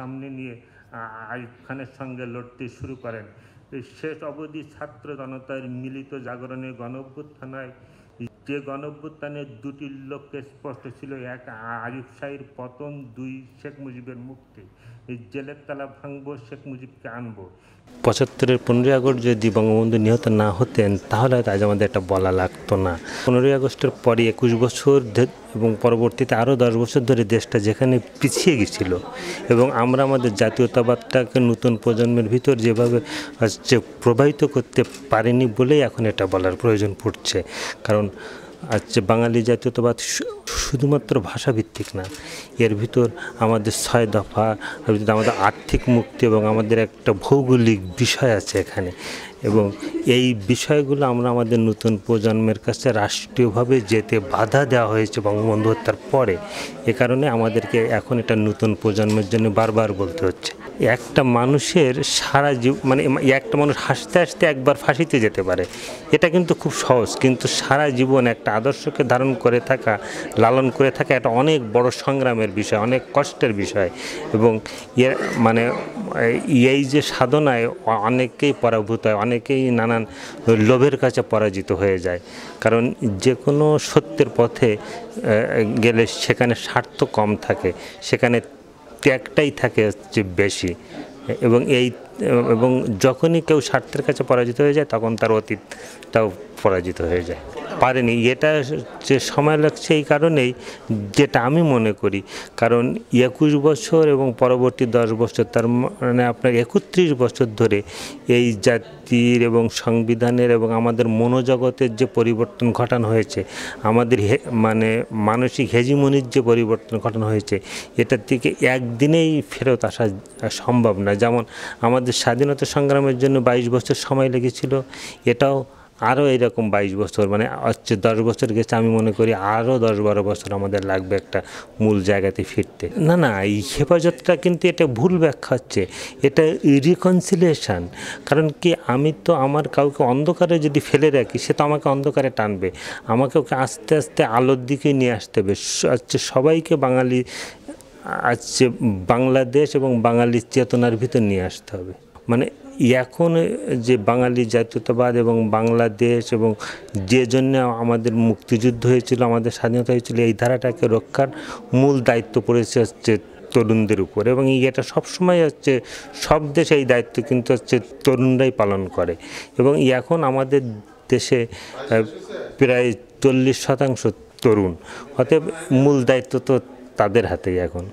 সামনে নিয়ে আইব খানের সঙ্গে লড়তে শুরু করেন শেষ অবধি ছাত্র জনতার মিলিত জাগরণে গণভ্যুত্থানায় যে গণভ্যুত্থানের দুটি লক্ষ্য স্পষ্ট ছিল এক আরিফ শাহীর পতন দুই শেখ মুজিবের মুক্তি জেলের তালা ভাঙব শেখ মুজিবকে আনব পঁচাত্তরের পনেরোই আগস্ট যদি বঙ্গবন্ধু নিহত না হতেন তাহলে হয়তো আজ আমাদের এটা বলা লাগতো না পনেরোই আগস্টের পরে একুশ বছর এবং পরবর্তীতে আরও দশ বছর ধরে দেশটা যেখানে পিছিয়ে গেছিল এবং আমরা আমাদের জাতীয়তাবাদটাকে নতুন প্রজন্মের ভিতর যেভাবে যে প্রবাহিত করতে পারিনি বলেই এখন এটা বলার প্রয়োজন পড়ছে কারণ আজ বাঙালি জাতীয়তাবাদ শুধুমাত্র ভাষাভিত্তিক না এর ভিতর আমাদের ছয় দফা আমাদের আর্থিক মুক্তি এবং আমাদের একটা ভৌগোলিক বিষয় আছে এখানে এবং এই বিষয়গুলো আমরা আমাদের নতুন প্রজন্মের কাছে রাষ্ট্রীয়ভাবে যেতে বাধা দেওয়া হয়েছে বঙ্গবন্ধু হত্যার পরে এ কারণে আমাদেরকে এখন এটা নতুন প্রজন্মের জন্য বারবার বলতে হচ্ছে একটা মানুষের সারা জীব মানে একটা মানুষ হাসতে হাসতে একবার ফাঁসিতে যেতে পারে এটা কিন্তু খুব সহজ কিন্তু সারা জীবন একটা আদর্শকে ধারণ করে থাকা লালন করে থাকা এটা অনেক বড় সংগ্রামের বিষয় অনেক কষ্টের বিষয় এবং মানে এই যে সাধনায় অনেকেই পরাভূত হয় অনেকেই নানান লোভের কাছে পরাজিত হয়ে যায় কারণ যে কোনো সত্যের পথে গেলে সেখানে স্বার্থ কম থাকে সেখানে ত্যাগটাই থাকে হচ্ছে বেশি এবং এই এবং যখনই কেউ স্বার্থের কাছে পরাজিত হয়ে যায় তখন তার অতীতটাও পরাজিত হয়ে যায় পারেনি এটা যে সময় লাগছে এই কারণেই যেটা আমি মনে করি কারণ একুশ বছর এবং পরবর্তী দশ বছর তার মানে আপনার একত্রিশ বছর ধরে এই জাতির এবং সংবিধানের এবং আমাদের মনোজগতের যে পরিবর্তন ঘটানো হয়েছে আমাদের মানে মানসিক হেজিমনির যে পরিবর্তন ঘটানো হয়েছে এটার থেকে একদিনেই ফেরত আসা সম্ভব না যেমন আমাদের আমাদের স্বাধীনতা সংগ্রামের জন্য বাইশ বছর সময় লেগেছিল এটাও আরও এরকম বাইশ বছর মানে হচ্ছে দশ বছর গেছে আমি মনে করি আরও দশ বারো বছর আমাদের লাগবে একটা মূল জায়গাতে ফিরতে না না এই হেফাজতটা কিন্তু এটা ভুল ব্যাখ্যা হচ্ছে এটা রিকনসিলিয়েশান কারণ কি আমি তো আমার কাউকে অন্ধকারে যদি ফেলে রাখি সে তো আমাকে অন্ধকারে টানবে আমাকে ওকে আস্তে আস্তে আলোর দিকে নিয়ে আসতে হবে হচ্ছে সবাইকে বাঙালি আজকে বাংলাদেশ এবং বাঙালির চেতনার ভিতর নিয়ে আসতে হবে মানে এখন যে বাঙালি জাতীয়তাবাদ এবং বাংলাদেশ এবং যে জন্য আমাদের মুক্তিযুদ্ধ হয়েছিল আমাদের স্বাধীনতা হয়েছিল এই ধারাটাকে রক্ষার মূল দায়িত্ব পড়েছে হচ্ছে তরুণদের উপর এবং এটা সবসময় হচ্ছে সব দেশে এই দায়িত্ব কিন্তু হচ্ছে তরুণরাই পালন করে এবং এখন আমাদের দেশে প্রায় চল্লিশ শতাংশ তরুণ অতএব মূল দায়িত্ব তো তাদের হাতেই এখন